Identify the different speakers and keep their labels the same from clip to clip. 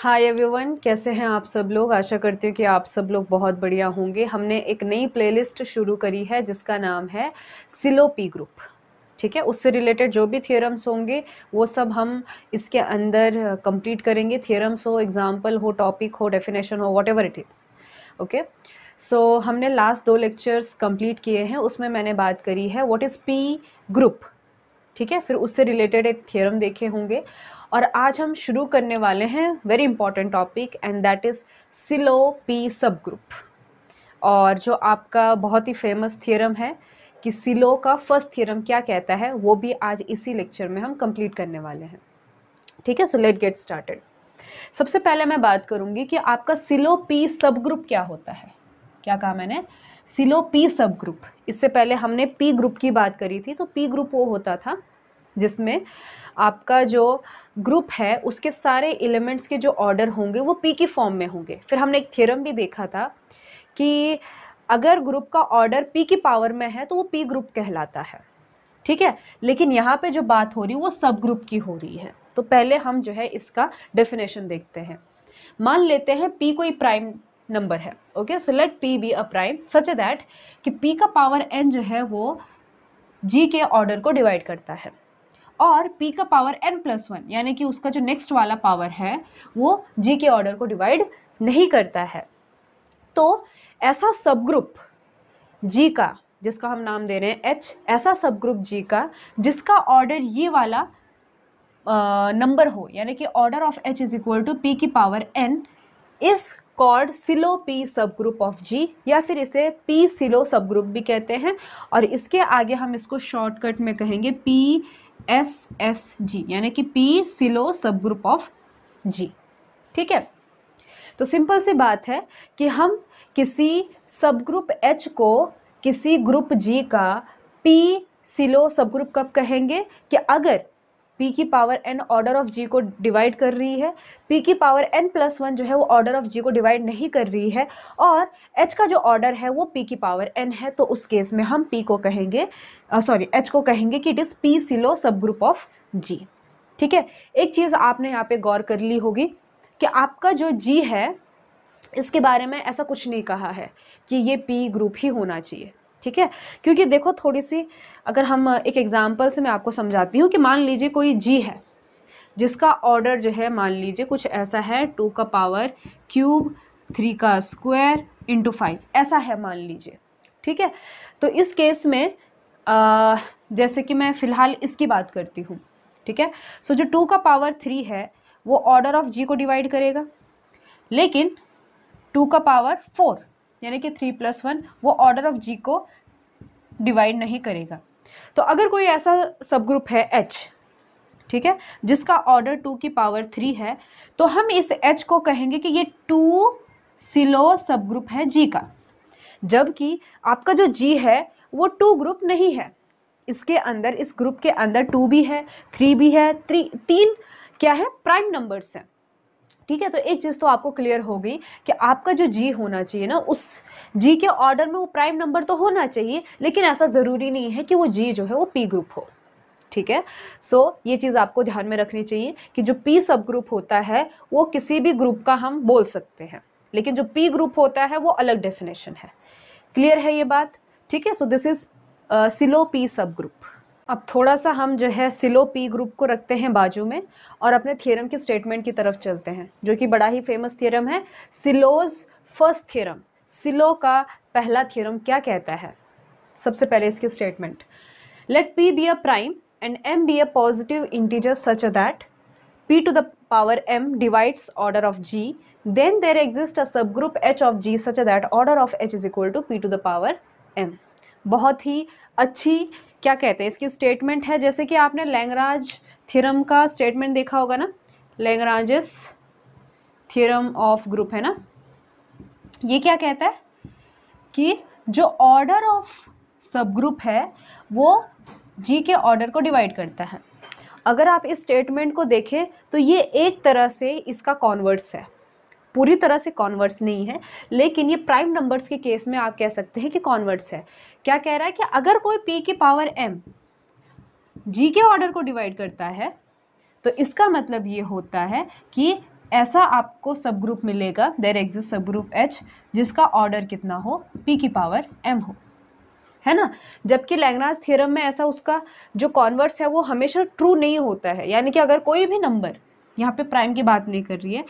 Speaker 1: hi everyone कैसे हैं आप सब लोग आशा करती हूँ कि आप सब लोग बहुत बढ़िया होंगे हमने एक नई प्लेलिस्ट शुरू करी है जिसका नाम है सिलोपी ग्रुप ठीक है उससे रिलेटेड जो भी थियोरम्स होंगे वो सब हम इसके अंदर कंप्लीट करेंगे थियरम्स हो एग्जांपल हो टॉपिक हो डेफिनेशन हो whatever it is okay so हमने लास्ट दो लेक्चर्स कम्प्लीट किए हैं उसमें मैंने बात करी है वॉट इज़ पी ग्रुप ठीक है फिर उससे रिलेटेड एक थियरम देखे होंगे और आज हम शुरू करने वाले हैं very important topic and that is Sylow P sub group और जो आपका बहुत ही फेमस थियरम है कि सिलो का फर्स्ट थियरम क्या कहता है वो भी आज इसी लेक्चर में हम कंप्लीट करने वाले हैं ठीक है सो लेट गेट स्टार्टेड सबसे पहले मैं बात करूंगी कि आपका सिलो पी सब ग्रुप क्या होता है क्या कहा मैंने सिलो पी सब ग्रुप इससे पहले हमने पी ग्रुप की बात करी थी तो पी ग्रुप वो होता था जिसमें आपका जो ग्रुप है उसके सारे एलिमेंट्स के जो ऑर्डर होंगे वो पी के फॉर्म में होंगे फिर हमने एक थ्योरम भी देखा था कि अगर ग्रुप का ऑर्डर पी की पावर में है तो वो पी ग्रुप कहलाता है ठीक है लेकिन यहाँ पे जो बात हो रही है वो सब ग्रुप की हो रही है तो पहले हम जो है इसका डेफिनेशन देखते हैं मान लेते हैं पी कोई प्राइम नंबर है okay so let P be a prime such that कि पी का पावर एन जो है वो जी के ऑर्डर को डिवाइड करता है और p का पावर n प्लस वन यानी कि उसका जो नेक्स्ट वाला पावर है वो g के ऑर्डर को डिवाइड नहीं करता है तो ऐसा सब ग्रुप जी का जिसका हम नाम दे रहे हैं एच ऐसा सब ग्रुप जी का जिसका ऑर्डर ये वाला नंबर हो यानी कि order of H is equal to P की power N is called Sylow P sub group of G या फिर इसे पी सिलो सब ग्रुप भी कहते हैं और इसके आगे हम इसको शॉर्टकट में कहेंगे पी एस एस जी यानी कि पी सिलो सब ग्रुप ऑफ जी ठीक है तो सिंपल सी बात है कि हम किसी सब ग्रुप एच को किसी ग्रुप जी का पी सिलो सब ग्रुप कब कहेंगे कि अगर p की power n order of g को डिवाइड कर रही है p की पावर n प्लस वन जो है वो ऑर्डर ऑफ g को डिवाइड नहीं कर रही है और h का जो ऑर्डर है वो p की पावर n है तो उस केस में हम p को कहेंगे सॉरी uh, h को कहेंगे कि इट इज़ पी सिलो सब ग्रुप ऑफ g ठीक है एक चीज़ आपने यहाँ पे गौर कर ली होगी कि आपका जो जी है इसके बारे में ऐसा कुछ नहीं कहा है कि ये पी ग्रुप ही होना चाहिए ठीक है क्योंकि देखो थोड़ी सी अगर हम एक एग्ज़ाम्पल से मैं आपको समझाती हूँ कि मान लीजिए कोई जी है जिसका ऑर्डर जो है मान लीजिए कुछ ऐसा है टू का पावर क्यूब थ्री का स्क्वायर इंटू फाइव ऐसा है मान लीजिए ठीक है तो इस केस में आ, जैसे कि मैं फ़िलहाल इसकी बात करती हूँ ठीक है सो जो टू का पावर थ्री है वो ऑर्डर ऑफ जी को डिवाइड करेगा लेकिन टू का पावर फोर यानी कि थ्री प्लस वन वो ऑर्डर ऑफ जी को डिवाइड नहीं करेगा तो अगर कोई ऐसा सब ग्रुप है एच ठीक है जिसका ऑर्डर टू की पावर थ्री है तो हम इस एच को कहेंगे कि ये टू सिलो सब ग्रुप है जी का जबकि आपका जो जी है वो टू ग्रुप नहीं है इसके अंदर इस ग्रुप के अंदर टू भी है थ्री भी है थ्री तीन क्या है प्राइम नंबर्स हैं ठीक है तो एक चीज़ तो आपको क्लियर हो गई कि आपका जो जी होना चाहिए ना उस जी के ऑर्डर में वो प्राइम नंबर तो होना चाहिए लेकिन ऐसा ज़रूरी नहीं है कि वो जी जो है वो पी ग्रुप हो ठीक है सो so, ये चीज़ आपको ध्यान में रखनी चाहिए कि जो पी सब ग्रुप होता है वो किसी भी ग्रुप का हम बोल सकते हैं लेकिन जो पी ग्रुप होता है वो अलग डेफिनेशन है क्लियर है ये बात ठीक है so this is Sylow P sub group अब थोड़ा सा हम जो है सिलो पी ग्रुप को रखते हैं बाजू में और अपने थ्योरम के स्टेटमेंट की तरफ चलते हैं जो कि बड़ा ही फेमस थ्योरम है सिलोज फर्स्ट थ्योरम सिलो का पहला थ्योरम क्या कहता है सबसे पहले इसके statement let P be a prime and m be a positive integer such a that the power m divides order of G then there exist a subgroup H of G such a that order of H is equal to p to the power m बहुत ही अच्छी क्या कहते हैं इसकी statement है जैसे कि आपने लैंगराज थ्योरम का स्टेटमेंट देखा होगा ना लैंगराजस थ्योरम ऑफ ग्रुप है ना ये क्या कहता है कि जो ऑर्डर ऑफ सब ग्रुप है वो जी के ऑर्डर को डिवाइड करता है अगर आप इस स्टेटमेंट को देखें तो ये एक तरह से इसका कॉन्वर्ट्स है पूरी तरह से कॉन्वर्स नहीं है लेकिन ये प्राइम नंबर्स के केस में आप कह सकते हैं कि कॉन्वर्स है क्या कह रहा है कि अगर कोई पी के पावर एम जी के ऑर्डर को डिवाइड करता है तो इसका मतलब ये होता है कि ऐसा आपको सब ग्रुप मिलेगा there exist subgroup H जिसका ऑर्डर कितना हो पी की पावर एम हो है ना जबकि लैंगनाज थ्योरम में ऐसा उसका जो कॉन्वर्स है वो हमेशा ट्रू नहीं होता है यानी कि अगर कोई भी नंबर यहाँ पे प्राइम की बात नहीं कर रही है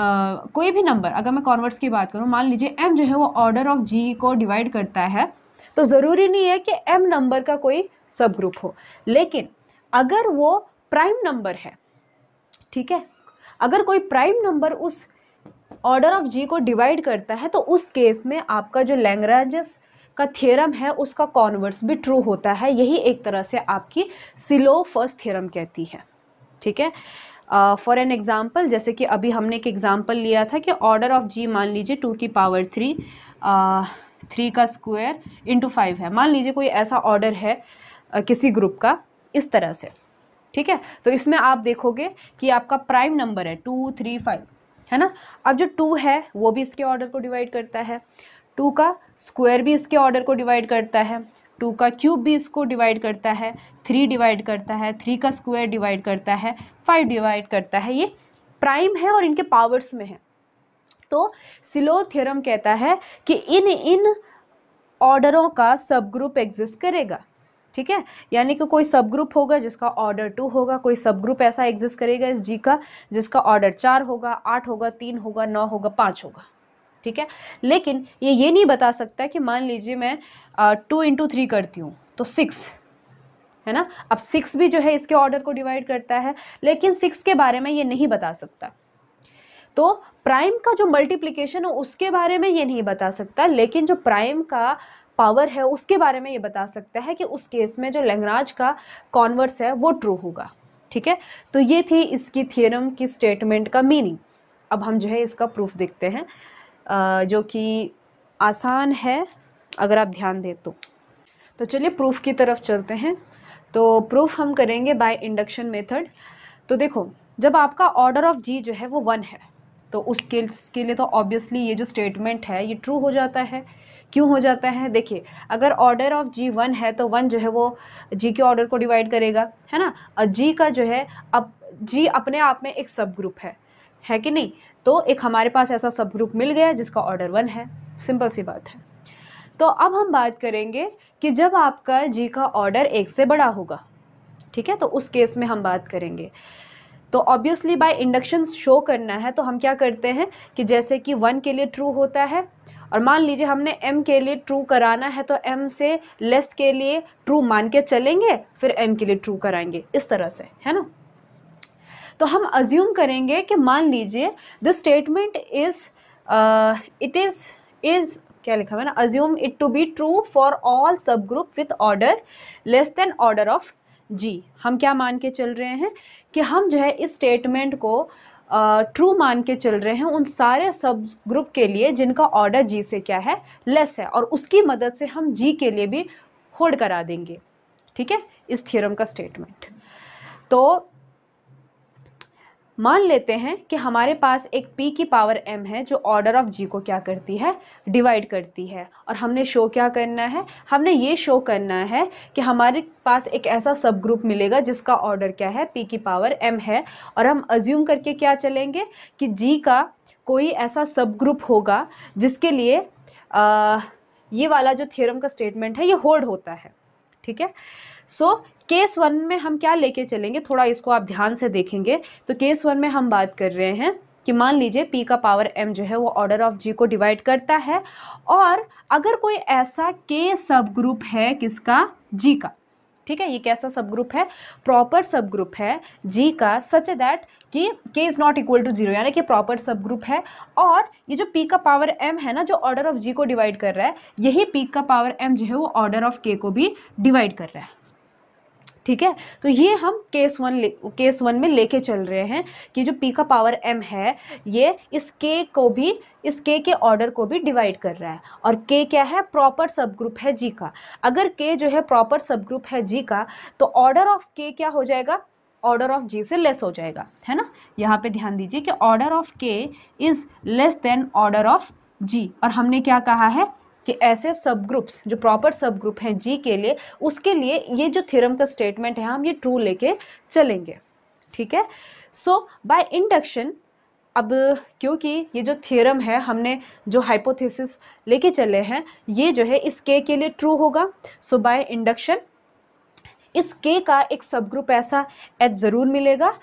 Speaker 1: कोई भी नंबर अगर मैं कॉन्वर्ट्स की बात करूँ मान लीजिए एम जो है वो ऑर्डर ऑफ जी को डिवाइड करता है तो ज़रूरी नहीं है कि एम नंबर का कोई सब ग्रुप हो लेकिन अगर वो प्राइम नंबर है ठीक है अगर कोई प्राइम नंबर उस ऑर्डर ऑफ जी को डिवाइड करता है तो उस केस में आपका जो लैंग्रेजस का थ्योरम है उसका कॉन्वर्स भी ट्रू होता है यही एक तरह से आपकी सिलो फर्स्ट थ्योरम कहती है ठीक है फॉर एन एग्ज़ाम्पल जैसे कि अभी हमने एक एग्ज़ाम्पल लिया था कि ऑर्डर ऑफ जी मान लीजिए टू की पावर थ्री थ्री का स्क्वायर इंटू फाइव है मान लीजिए कोई ऐसा ऑर्डर है आ, किसी ग्रुप का इस तरह से ठीक है तो इसमें आप देखोगे कि आपका प्राइम नंबर है टू थ्री फाइव है ना अब जो टू है वो भी इसके ऑर्डर को डिवाइड करता है टू का स्क्वायर भी इसके ऑर्डर को डिवाइड करता है टू का क्यूब भी इसको डिवाइड करता है थ्री डिवाइड करता है थ्री का स्क्वायर डिवाइड करता है फाइव डिवाइड करता है ये प्राइम है और इनके पावर्स में है तो सिलो थ्योरम कहता है कि इन इन ऑर्डरों का सब ग्रुप एग्जिस्ट करेगा ठीक है यानी कि कोई सब ग्रुप होगा जिसका ऑर्डर टू होगा कोई सब ग्रुप ऐसा एग्जिस्ट करेगा इस जी का जिसका ऑर्डर चार होगा आठ होगा तीन होगा नौ होगा पाँच होगा ठीक है लेकिन ये ये नहीं बता सकता कि मान लीजिए मैं टू इंटू थ्री करती हूँ तो सिक्स है ना अब सिक्स भी जो है इसके ऑर्डर को डिवाइड करता है लेकिन सिक्स के बारे में ये नहीं बता सकता तो प्राइम का जो मल्टीप्लिकेशन है उसके बारे में ये नहीं बता सकता लेकिन जो प्राइम का पावर है उसके बारे में ये बता सकता है कि उस केस में जो लैंगराज का कॉन्वर्स है वो ट्रू होगा ठीक है तो ये थी इसकी थियरम की स्टेटमेंट का मीनिंग अब हम जो है इसका प्रूफ देखते हैं जो कि आसान है अगर आप ध्यान दें तो तो चलिए प्रूफ की तरफ चलते हैं तो प्रूफ हम करेंगे बाय इंडक्शन मेथड तो देखो जब आपका ऑर्डर ऑफ जी जो है वो वन है तो उस केस के लिए तो ऑब्वियसली ये जो स्टेटमेंट है ये ट्रू हो जाता है क्यों हो जाता है देखिए अगर ऑर्डर ऑफ जी वन है तो वन जो है वो जी के ऑर्डर को डिवाइड करेगा है ना और जी का जो है अब जी अपने आप में एक सब ग्रुप है है कि नहीं तो एक हमारे पास ऐसा सब ग्रुप मिल गया जिसका ऑर्डर वन है सिंपल सी बात है तो अब हम बात करेंगे कि जब आपका जी का ऑर्डर एक से बड़ा होगा ठीक है तो उस केस में हम बात करेंगे तो ऑब्वियसली बाय इंडक्शन शो करना है तो हम क्या करते हैं कि जैसे कि वन के लिए ट्रू होता है और मान लीजिए हमने m के लिए ट्रू कराना है तो m से लेस के लिए ट्रू मान के चलेंगे फिर m के लिए ट्रू कराएंगे इस तरह से है ना तो हम अज्यूम करेंगे कि मान लीजिए the statement is it is is क्या लिखा हुआ है ना assume it to be true for all subgroup with order less than order of G हम क्या मान के चल रहे हैं कि हम जो है इस स्टेटमेंट को ट्रू uh, मान के चल रहे हैं उन सारे सब ग्रुप के लिए जिनका ऑर्डर जी से क्या है लेस है और उसकी मदद से हम जी के लिए भी होल्ड करा देंगे ठीक है इस थ्योरम का स्टेटमेंट तो मान लेते हैं कि हमारे पास एक p की पावर m है जो ऑर्डर ऑफ g को क्या करती है डिवाइड करती है और हमने शो क्या करना है हमने ये शो करना है कि हमारे पास एक ऐसा सब ग्रुप मिलेगा जिसका ऑर्डर क्या है p की पावर m है और हम अज्यूम करके क्या चलेंगे कि g का कोई ऐसा सब ग्रुप होगा जिसके लिए आ, ये वाला जो थ्योरम का स्टेटमेंट है ये होल्ड होता है ठीक है सो so, केस वन में हम क्या लेके चलेंगे थोड़ा इसको आप ध्यान से देखेंगे तो केस वन में हम बात कर रहे हैं कि मान लीजिए पी का पावर एम जो है वो ऑर्डर ऑफ जी को डिवाइड करता है और अगर कोई ऐसा के सब ग्रुप है किसका जी का ठीक है ये कैसा सब ग्रुप है प्रॉपर सब ग्रुप है जी का सच दैट कि K is not equal to zero यानी कि प्रॉपर सब ग्रुप है और ये जो पी का पावर एम है ना जो ऑर्डर ऑफ जी को डिवाइड कर रहा है यही पी का पावर एम जो है वो ऑर्डर ऑफ के को भी डिवाइड कर रहा है ठीक है तो ये हम केस वन केस वन में लेके चल रहे हैं कि जो पी का पावर एम है ये इस के को भी इस के के ऑर्डर को भी डिवाइड कर रहा है और के क्या है प्रॉपर सब ग्रुप है जी का अगर के जो है प्रॉपर सब ग्रुप है जी का तो ऑर्डर ऑफ के क्या हो जाएगा ऑर्डर ऑफ जी से लेस हो जाएगा है ना यहाँ पे ध्यान दीजिए कि order of K is less than order of G और हमने क्या कहा है कि ऐसे सब ग्रुप्स जो प्रॉपर सब ग्रुप हैं जी के लिए उसके लिए ये जो थ्योरम का स्टेटमेंट है हम ये ट्रू लेके चलेंगे ठीक है सो बाय इंडक्शन अब क्योंकि ये जो थ्योरम है हमने जो हाइपोथेसिस लेके चले हैं ये जो है इस के के लिए ट्रू होगा सो बाय इंडक्शन इस के का एक सब ग्रुप ऐसा एच ज़रूर मिलेगा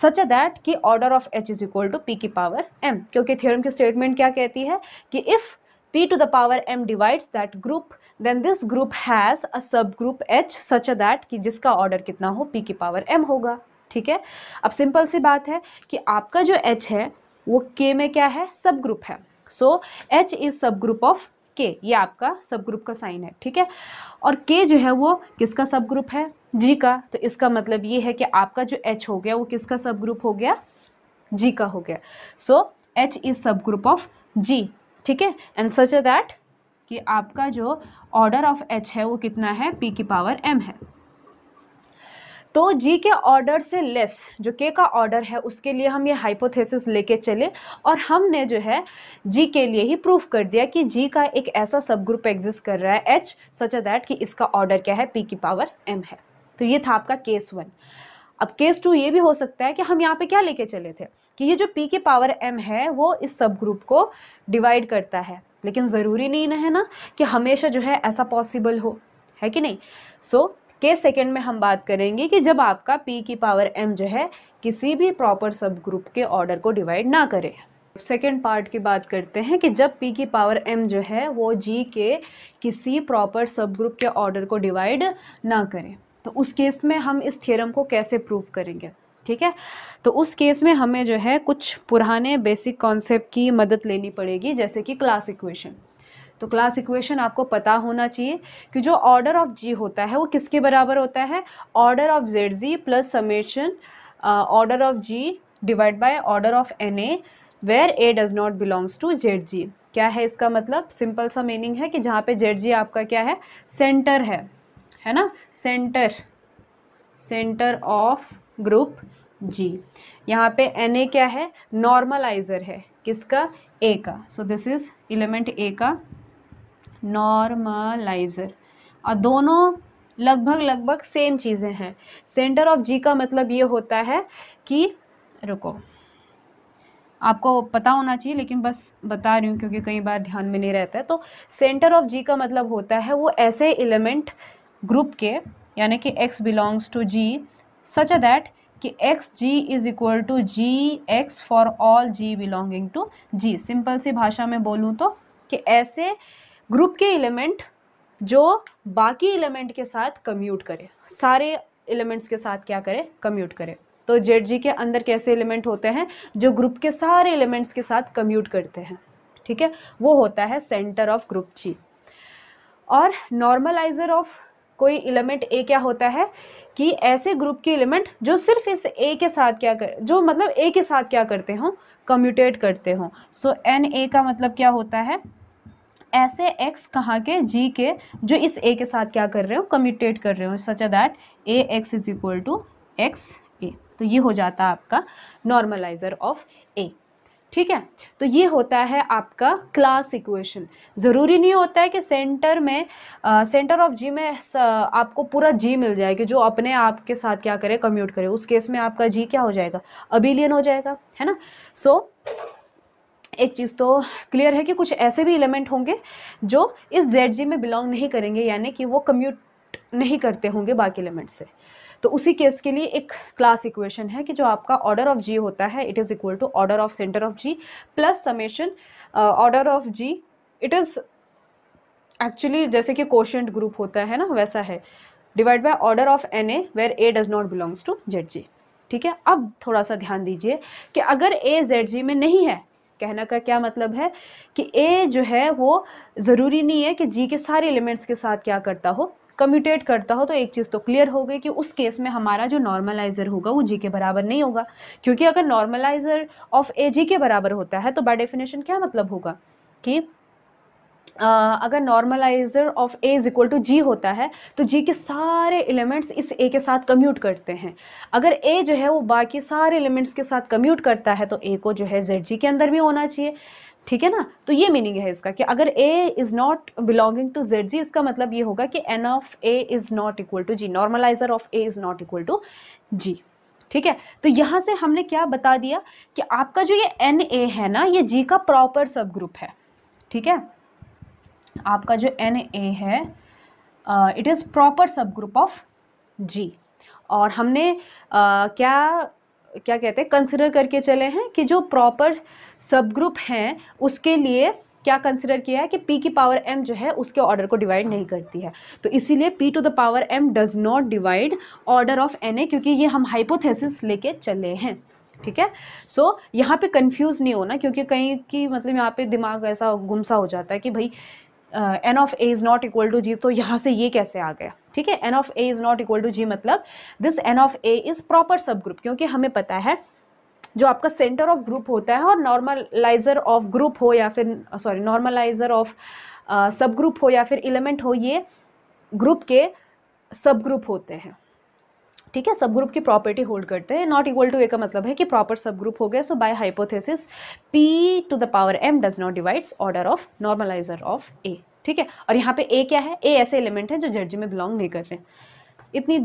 Speaker 1: सच अ दैट कि order of H is equal to P की पावर एम क्योंकि थ्योरम की स्टेटमेंट क्या कहती है कि if p to the power m divides that group then this group has a subgroup h such that कि जिसका ऑर्डर कितना हो p की पावर m होगा ठीक है अब सिंपल सी बात है कि आपका जो h है वो k में क्या है सब ग्रुप है सो h इज़ सब ग्रुप ऑफ के ये आपका सब ग्रुप का साइन है ठीक है और के जो है वो किसका सब ग्रुप है जी का तो इसका मतलब ये है कि आपका जो एच हो गया वो किसका सब ग्रुप हो गया जी का हो गया सो एच इज़ सब ग्रुप ऑफ जी ठीक है एंड सच ए दैट कि आपका जो ऑर्डर ऑफ एच है वो कितना है पी की पावर एम है तो जी के ऑर्डर से लेस जो के का ऑर्डर है उसके लिए हम ये हाइपोथेसिस लेके चले और हमने जो है जी के लिए ही प्रूफ कर दिया कि जी का एक ऐसा सब ग्रुप एग्जिस्ट कर रहा है एच सच दैट कि इसका ऑर्डर क्या है पी की पावर एम है तो ये था आपका केस वन अब केस टू ये भी हो सकता है कि हम यहाँ पे क्या लेके चले थे कि ये जो पी की पावर एम है वो इस सब ग्रुप को डिवाइड करता है लेकिन ज़रूरी नहीं है ना कि हमेशा जो है ऐसा पॉसिबल हो है कि नहीं सो so, के सेकेंड में हम बात करेंगे कि जब आपका पी की पावर एम जो है किसी भी प्रॉपर सब ग्रुप के ऑर्डर को डिवाइड ना करे सेकेंड पार्ट की बात करते हैं कि जब पी की पावर एम जो है वो जी के किसी प्रॉपर सब ग्रुप के ऑर्डर को डिवाइड ना करें तो उस केस में हम इस थ्योरम को कैसे प्रूव करेंगे ठीक है तो उस केस में हमें जो है कुछ पुराने बेसिक कॉन्सेप्ट की मदद लेनी पड़ेगी जैसे कि क्लास इक्वेशन तो क्लास इक्वेशन आपको पता होना चाहिए कि जो ऑर्डर ऑफ जी होता है वो किसके बराबर होता है order of Z G plus summation order of G divide by order of N A where A does not belongs to Z G क्या है इसका मतलब सिंपल सा मीनिंग है कि जहाँ पे जेड जी आपका क्या है सेंटर है है ना center center of group G यहाँ पे एन ए क्या है नॉर्मलाइजर है किसका ए का so this is element A का नॉर्मलाइजर और दोनों लगभग लगभग सेम चीज़ें हैं सेंटर ऑफ जी का मतलब ये होता है कि रुको आपको पता होना चाहिए लेकिन बस बता रही हूँ क्योंकि कई बार ध्यान में नहीं रहता है तो सेंटर ऑफ जी का मतलब होता है वो ऐसे एलिमेंट ग्रुप के यानी कि x belongs to G such a that कि x g is equal to g x for all g belonging to G simple सी भाषा में बोलूँ तो कि ऐसे ग्रुप के एलिमेंट जो बाकी एलिमेंट के साथ कम्यूट करे सारे एलिमेंट्स के साथ क्या करे कम्यूट करे तो जेड जी के अंदर कैसे एलिमेंट होते हैं जो ग्रुप के सारे एलिमेंट्स के साथ कम्यूट करते हैं ठीक है वो होता है सेंटर ऑफ ग्रुप जी और नॉर्मलाइजर ऑफ कोई एलिमेंट ए क्या होता है कि ऐसे ग्रुप के एलिमेंट जो सिर्फ इस ए के साथ क्या कर जो मतलब ए के साथ क्या करते हों कम्यूटेट करते हों सो एन ए का मतलब क्या होता है ऐसे एक्स कहाँ के जी के जो इस ए के साथ क्या कर रहे हो कम्यूटेट कर रहे हो such a that a x is equal to x a तो ये हो जाता है आपका नॉर्मलाइजर ऑफ ए ठीक है तो ये होता है आपका क्लास इक्वेशन ज़रूरी नहीं होता है कि सेंटर में आ, सेंटर ऑफ जी में स, आपको पूरा जी मिल जाएगा जो अपने आप के साथ क्या करे कम्यूट करे उस केस में आपका जी क्या हो जाएगा अबिलियन हो जाएगा है ना सो so, एक चीज़ तो क्लियर है कि कुछ ऐसे भी एलिमेंट होंगे जो इस जेड जी में बिलोंग नहीं करेंगे यानी कि वो कम्यूट नहीं करते होंगे बाकी एलिमेंट से तो उसी केस के लिए एक क्लास इक्वेशन है कि जो आपका ऑर्डर ऑफ जी होता है it is equal to order of center of G plus summation order of G it is actually जैसे कि कोशेंट ग्रुप होता है ना वैसा है divide by order of N A where A does not belongs to Z G ठीक है अब थोड़ा सा ध्यान दीजिए कि अगर ए जेड जी में नहीं है कहना का क्या मतलब है कि ए जो है वो ज़रूरी नहीं है कि जी के सारे एलिमेंट्स के साथ क्या करता हो कम्यूटेट करता हो तो एक चीज़ तो क्लियर हो गई कि उस केस में हमारा जो नॉर्मलाइज़र होगा वो जी के बराबर नहीं होगा क्योंकि अगर नॉर्मलाइज़र ऑफ ए जी के बराबर होता है तो बाय डेफिनेशन क्या मतलब होगा कि आ, अगर normalizer of A is equal to G होता है तो जी के सारे एलिमेंट्स इस ए के साथ कम्यूट करते हैं अगर ए जो है वो बाकी सारे एलिमेंट्स के साथ कम्यूट करता है तो ए को जो है जेड जी के अंदर भी होना चाहिए ठीक है ना तो ये मीनिंग है इसका कि अगर A is not belonging to Z G इसका मतलब ये होगा कि N of A is not equal to G normalizer of A is not equal to G ठीक है तो यहाँ से हमने क्या बता दिया कि आपका जो ये एन ए है ना ये जी का प्रॉपर सब ग्रुप है ठीक है आपका जो एन ए है इट इज़ प्रॉपर सब ग्रुप ऑफ जी और हमने uh, क्या क्या कहते हैं कंसिडर करके चले हैं कि जो प्रॉपर सब ग्रुप हैं उसके लिए क्या कंसिडर किया है कि पी की पावर एम जो है उसके ऑर्डर को डिवाइड नहीं करती है तो इसीलिए p to the power m does not divide order of N A क्योंकि ये हम हाइपोथेसिस लेके चले हैं ठीक है सो so, यहाँ पे कंफ्यूज नहीं होना क्योंकि कहीं की मतलब यहाँ पे दिमाग ऐसा गुमसा हो जाता है कि भाई N of A is not equal to G तो यहाँ से ये कैसे आ गया ठीक है N of A is not equal to G मतलब this N of A is proper subgroup क्योंकि हमें पता है जो आपका सेंटर ऑफ ग्रुप होता है और नॉर्मलाइजर ऑफ ग्रुप हो या फिर sorry normalizer of subgroup हो या फिर एलिमेंट हो ये ग्रुप के सब ग्रुप होते हैं ठीक है सब ग्रुप की प्रॉपर्टी होल्ड करते हैं नॉट इक्वल टू ए का मतलब है कि प्रॉपर सब ग्रुप हो गया so by hypothesis p to the power m does not divides order of normalizer of A ठीक है और यहाँ पे ए क्या है ए ऐसे एलिमेंट हैं जो जर्जी में बिलोंग नहीं कर रहे इतनी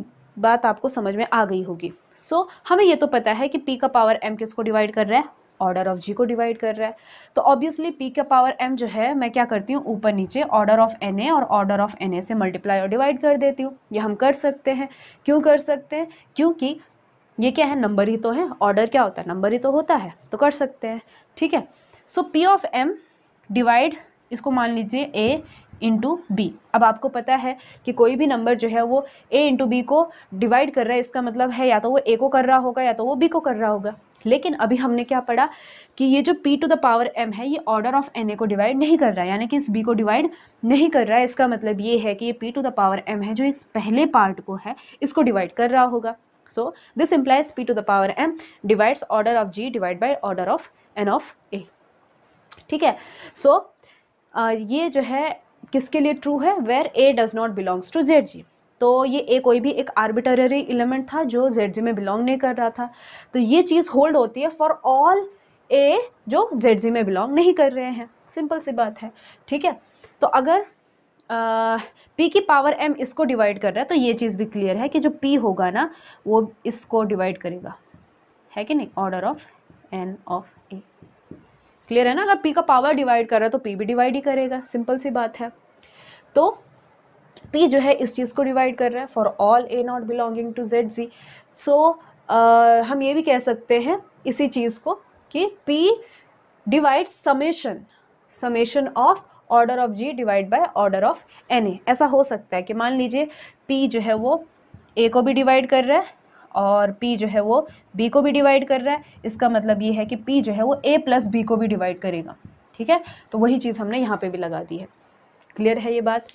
Speaker 1: बात आपको समझ में आ गई होगी सो so, हमें ये तो पता है कि पी का पावर एम किसको डिवाइड कर रहा है ऑर्डर ऑफ जी को डिवाइड कर रहा है तो ऑब्वियसली पी का पावर एम जो है मैं क्या करती हूँ ऊपर नीचे ऑर्डर ऑफ एन ए और ऑर्डर ऑफ एन ए से मल्टीप्लाई और डिवाइड कर देती हूँ ये हम कर सकते हैं क्यों कर सकते हैं क्योंकि ये क्या है नंबर ही तो है ऑर्डर क्या होता है नंबर ही तो होता है तो कर सकते हैं ठीक है so p of m divide इसको मान लीजिए ए इंटू बी अब आपको पता है कि कोई भी नंबर जो है वो ए इंटू बी को डिवाइड कर रहा है इसका मतलब है या तो वो ए को कर रहा होगा या तो वो बी को कर रहा होगा लेकिन अभी हमने क्या पढ़ा कि ये जो p to the power m है ये ऑर्डर ऑफ एन ए को डिवाइड नहीं कर रहा है यानी कि इस बी को डिवाइड नहीं कर रहा है इसका मतलब ये है कि ये p to the power m है जो इस पहले पार्ट को है इसको डिवाइड कर रहा होगा so this implies p to the power m divides order of G divide by order of N of A ठीक है सो so, ये जो है किसके लिए ट्रू है where A does not belongs to Z G तो ये ए कोई भी एक आर्बिटररी एलिमेंट था जो जेड जी में बिलोंग नहीं कर रहा था तो ये चीज़ होल्ड होती है फॉर ऑल ए जो जेड जी में बिलोंग नहीं कर रहे हैं सिंपल सी बात है ठीक है तो अगर पी की पावर एम इसको डिवाइड कर रहा है तो ये चीज़ भी क्लियर है कि जो पी होगा ना वो इसको डिवाइड करेगा है कि नहीं order of N of clear है ना अगर पी का पावर डिवाइड कर रहा है तो पी भी डिवाइड ही करेगा सिंपल सी बात है तो पी जो है इस चीज़ को डिवाइड कर रहा है for all A not belonging to Z G so हम ये भी कह सकते हैं इसी चीज़ को कि p divide summation summation of order of G divide by order of N A ऐसा हो सकता है कि मान लीजिए पी जो है वो ए को भी डिवाइड कर रहा है और पी जो है वो बी को भी डिवाइड कर रहा है इसका मतलब ये है कि पी जो है वो ए प्लस बी को भी डिवाइड करेगा ठीक है तो वही चीज़ हमने यहाँ पे भी लगा दी है क्लियर है ये बात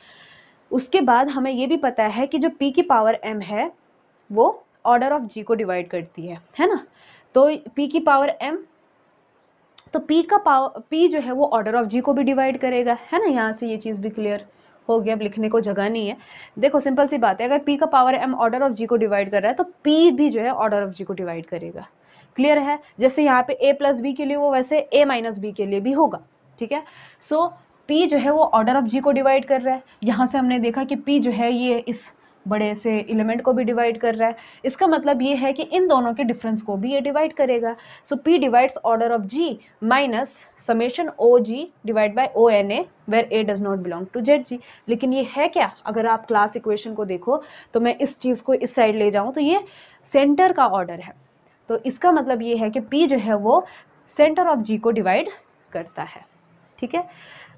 Speaker 1: उसके बाद हमें ये भी पता है कि जो पी की पावर एम है वो ऑर्डर ऑफ जी को डिवाइड करती है है ना तो पी की पावर एम तो पी का पावर पी जो है वो ऑर्डर ऑफ जी को भी डिवाइड करेगा है ना यहाँ से ये चीज़ भी क्लियर हो गया अब लिखने को जगह नहीं है देखो सिंपल सी बात है अगर पी का power m order of G को डिवाइड कर रहा है तो पी भी जो है ऑर्डर ऑफ जी को डिवाइड करेगा क्लियर है जैसे यहाँ पे ए प्लस बी के लिए वो वैसे ए माइनस बी के लिए भी होगा ठीक है सो so, पी जो है वो ऑर्डर ऑफ जी को डिवाइड कर रहा है यहाँ से हमने देखा कि पी जो है ये इस बड़े से एलिमेंट को भी डिवाइड कर रहा है इसका मतलब ये है कि इन दोनों के डिफरेंस को भी ये डिवाइड करेगा so p divides order of G minus summation O G divide by O N A where A does not belong to Z G लेकिन ये है क्या अगर आप क्लास इक्वेशन को देखो तो मैं इस चीज़ को इस साइड ले जाऊँ तो ये सेंटर का ऑर्डर है तो इसका मतलब ये है कि पी जो है वो सेंटर ऑफ जी को डिवाइड करता है ठीक है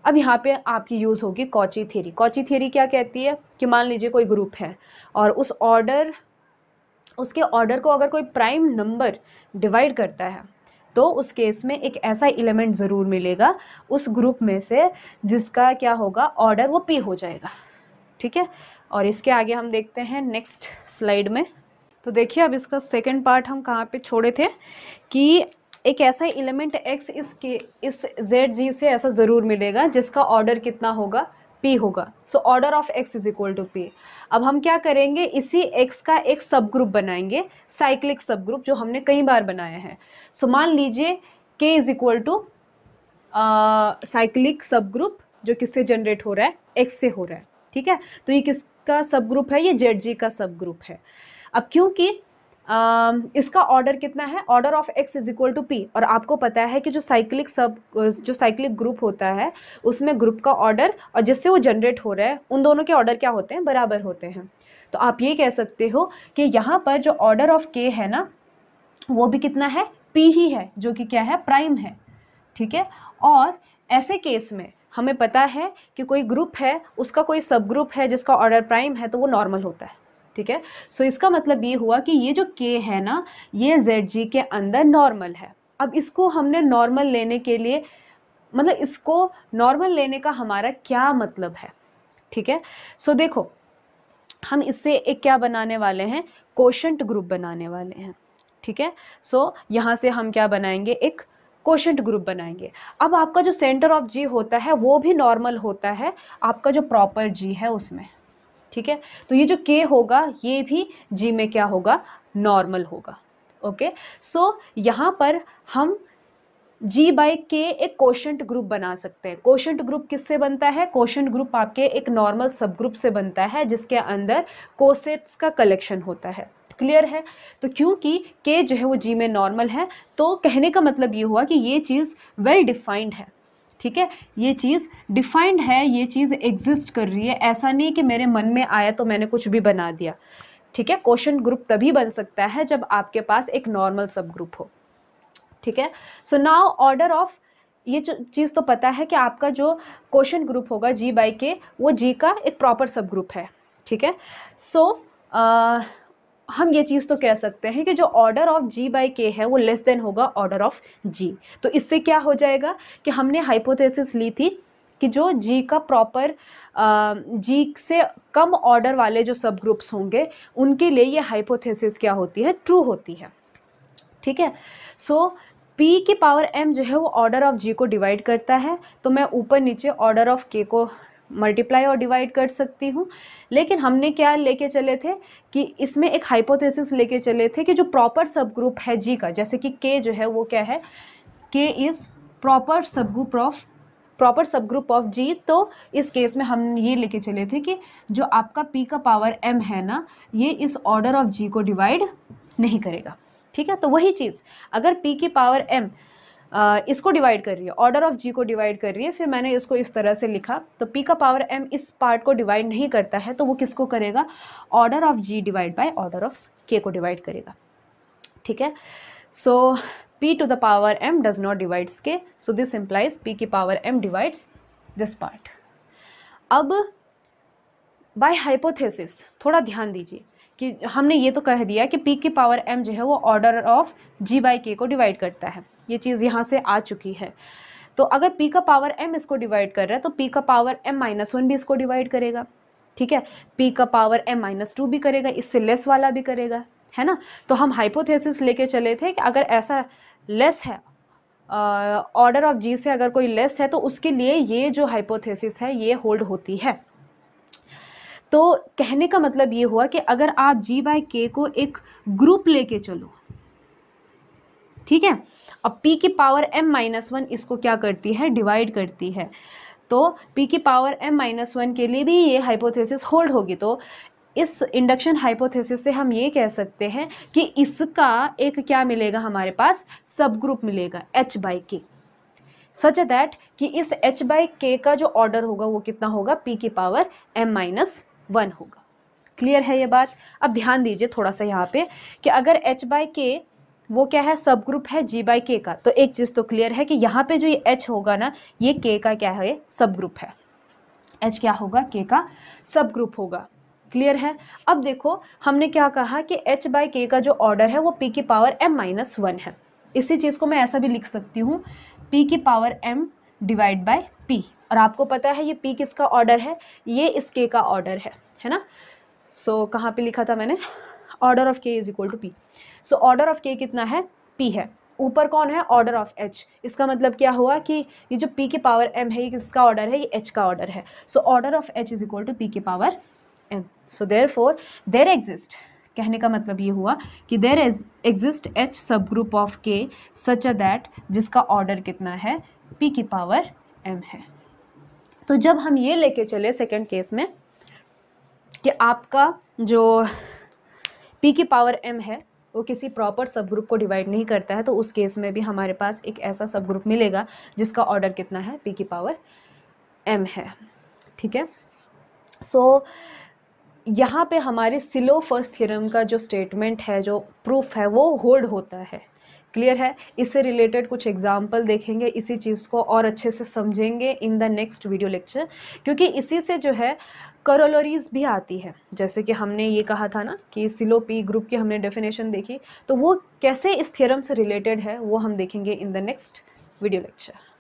Speaker 1: अब यहाँ पे आपकी यूज़ होगी कॉची थेरी कॉची थेरी क्या कहती है कि मान लीजिए कोई ग्रुप है और उस ऑर्डर उसके ऑर्डर को अगर कोई प्राइम नंबर डिवाइड करता है तो उस केस में एक ऐसा एलिमेंट ज़रूर मिलेगा उस ग्रुप में से जिसका क्या होगा ऑर्डर वो पी हो जाएगा ठीक है और इसके आगे हम देखते हैं नेक्स्ट स्लाइड में तो देखिए अब इसका सेकंड पार्ट हम कहाँ पे छोड़े थे कि एक ऐसा एलिमेंट एक्स इस के इस जेड जी से ऐसा ज़रूर मिलेगा जिसका ऑर्डर कितना होगा पी होगा so order of x is equal to p अब हम क्या करेंगे इसी एक्स का एक सब ग्रुप बनाएंगे साइक्लिक सब ग्रुप जो हमने कई बार बनाया है सो so, मान लीजिए K is equal to cyclic subgroup जो किससे जनरेट हो रहा है एक्स से हो रहा है ठीक है तो ये किसका सब ग्रुप है ये जेड जी का सब ग्रुप है अब क्योंकि इसका ऑर्डर कितना है order of x is equal to p और आपको पता है कि जो साइक्लिक सब जो साइक्लिक ग्रुप होता है उसमें ग्रुप का ऑर्डर और जिससे वो जनरेट हो रहा है उन दोनों के ऑर्डर क्या होते हैं बराबर होते हैं तो आप ये कह सकते हो कि यहाँ पर जो ऑर्डर ऑफ के है ना वो भी कितना है पी ही है जो कि क्या है प्राइम है ठीक है और ऐसे केस में हमें पता है कि कोई ग्रुप है उसका कोई सब ग्रुप है जिसका ऑर्डर प्राइम है तो वो नॉर्मल होता है ठीक है सो इसका मतलब ये हुआ कि ये जो के है ना ये जेड जी के अंदर नॉर्मल है अब इसको हमने नॉर्मल लेने के लिए मतलब इसको नॉर्मल लेने का हमारा क्या मतलब है ठीक है सो देखो हम इससे एक क्या बनाने वाले हैं कोशंट ग्रुप बनाने वाले हैं ठीक है सो यहाँ से हम क्या बनाएंगे एक कोशंट ग्रुप बनाएंगे अब आपका जो सेंटर ऑफ जी होता है वो भी नॉर्मल होता है आपका जो प्रॉपर जी है उसमें ठीक है तो ये जो के होगा ये भी जी में क्या होगा नॉर्मल होगा ओके सो यहाँ पर हम जी बाई के एक कोशंट ग्रुप बना सकते हैं कोशंट ग्रुप किससे बनता है कोशंट ग्रुप आपके एक नॉर्मल सब ग्रुप से बनता है जिसके अंदर कोसेट्स का कलेक्शन होता है क्लियर है तो क्योंकि के जो है वो जी में नॉर्मल है तो कहने का मतलब ये हुआ कि ये चीज़ वेल डिफाइंड है ठीक है ये चीज़ डिफाइंड है ये चीज़ एग्जिस्ट कर रही है ऐसा नहीं कि मेरे मन में आया तो मैंने कुछ भी बना दिया ठीक है क्वेश्चन ग्रुप तभी बन सकता है जब आपके पास एक नॉर्मल सब ग्रुप हो ठीक है सो नाउ ऑर्डर ऑफ ये चीज़ तो पता है कि आपका जो क्वेश्चन ग्रुप होगा जी बाई के वो जी का एक प्रॉपर सब ग्रुप है ठीक है सो so, uh, हम ये चीज़ तो कह सकते हैं कि जो order of ji by K है वो लेस देन होगा ऑर्डर ऑफ जी तो इससे क्या हो जाएगा कि हमने हाइपोथेसिस ली थी कि जो जी का प्रॉपर जी से कम ऑर्डर वाले जो सब ग्रुप्स होंगे उनके लिए ये हाइपोथेसिस क्या होती है ट्रू होती है ठीक है सो पी P की पावर m जो है वो ऑर्डर ऑफ g को डिवाइड करता है तो मैं ऊपर नीचे ऑर्डर ऑफ k को मल्टीप्लाई और डिवाइड कर सकती हूँ लेकिन हमने क्या लेके चले थे कि इसमें एक हाइपोथेसिस लेके चले थे कि जो प्रॉपर सब ग्रुप है जी का जैसे कि के जो है वो क्या है के इज़ प्रॉपर सब ग्रुप ऑफ प्रॉपर सब ग्रुप ऑफ जी तो इस केस में हम ये लेके चले थे कि जो आपका पी का पावर एम है ना ये इस ऑर्डर ऑफ जी को डिवाइड नहीं करेगा ठीक है तो वही चीज़ अगर पी की पावर एम इसको डिवाइड कर रही है ऑर्डर ऑफ जी को डिवाइड कर रही है फिर मैंने इसको इस तरह से लिखा तो पी का पावर एम इस पार्ट को डिवाइड नहीं करता है तो वो किसको करेगा order of G divide by order of K को डिवाइड करेगा ठीक है so p to the power m does not divides K so this implies p की power m divides this part अब बाय हाइपोथेसिस थोड़ा ध्यान दीजिए कि हमने ये तो कह दिया कि पी की पावर एम जो है वो ऑर्डर ऑफ जी बाई के को डिवाइड करता है ये चीज़ यहाँ से आ चुकी है तो अगर पी का पावर एम इसको डिवाइड कर रहा है तो पी का पावर एम माइनस वन भी इसको डिवाइड करेगा ठीक है पी का पावर एम माइनस टू भी करेगा इससे लेस वाला भी करेगा है ना तो हम हाइपोथेसिस लेके चले थे कि अगर ऐसा लेस है ऑर्डर ऑफ जी से अगर कोई लेस है तो उसके लिए ये जो हाइपोथेसिस है ये होल्ड होती है तो कहने का मतलब ये हुआ कि अगर आप जी बाय के को एक ग्रुप लेके चलो ठीक है अब p की पावर m माइनस वन इसको क्या करती है डिवाइड करती है तो p की पावर m माइनस वन के लिए भी ये हाइपोथेसिस होल्ड होगी तो इस इंडक्शन हाइपोथेसिस से हम ये कह सकते हैं कि इसका एक क्या मिलेगा हमारे पास सब ग्रुप मिलेगा एच बाई के सच दैट कि इस एच बाई के का जो ऑर्डर होगा वो कितना होगा पी की पावर एम माइनस वन होगा क्लियर है ये बात अब ध्यान दीजिए थोड़ा सा यहाँ पे कि अगर एच बाई के वो क्या है सब ग्रुप है जी बाई के का तो एक चीज़ तो क्लियर है कि यहाँ पे जो ये एच होगा ना ये के का क्या है सब ग्रुप है एच क्या होगा के का सब ग्रुप होगा क्लियर है अब देखो हमने क्या कहा कि एच बाई के का जो ऑर्डर है वो पी की पावर एम माइनस वन है इसी चीज़ को मैं ऐसा भी लिख सकती हूँ पी की power m divide by p और आपको पता है ये पी किसका ऑर्डर है ये इस के का ऑर्डर है है ना सो so, कहाँ पे लिखा था मैंने order of K is equal to p so order of K कितना है पी है ऊपर कौन है ऑर्डर ऑफ एच इसका मतलब क्या हुआ कि ये जो पी के पावर एम है ये किसका ऑर्डर है ये एच का ऑर्डर है so order of H is equal to p के power m so therefore there exist कहने का मतलब ये हुआ कि देर एज एग्जिस्ट एच सब group of K such a that जिसका ऑर्डर कितना है पी के पावर एम है तो जब हम ये लेके चले सेकेंड केस में कि आपका जो पी की पावर एम है वो किसी प्रॉपर सब ग्रुप को डिवाइड नहीं करता है तो उस केस में भी हमारे पास एक ऐसा सब ग्रुप मिलेगा जिसका ऑर्डर कितना है पी की पावर एम है ठीक है सो so, यहाँ पे हमारे सिलो फर्स्ट थ्योरम का जो स्टेटमेंट है जो प्रूफ है वो होल्ड होता है क्लियर है इससे रिलेटेड कुछ एग्जाम्पल देखेंगे इसी चीज़ को और अच्छे से समझेंगे in the next video lecture क्योंकि इसी से जो है करोलोरीज भी आती है जैसे कि हमने ये कहा था ना कि सिलोपी ग्रुप की हमने डेफिनेशन देखी तो वो कैसे इस थ्योरम से रिलेटेड है वो हम देखेंगे in the next video lecture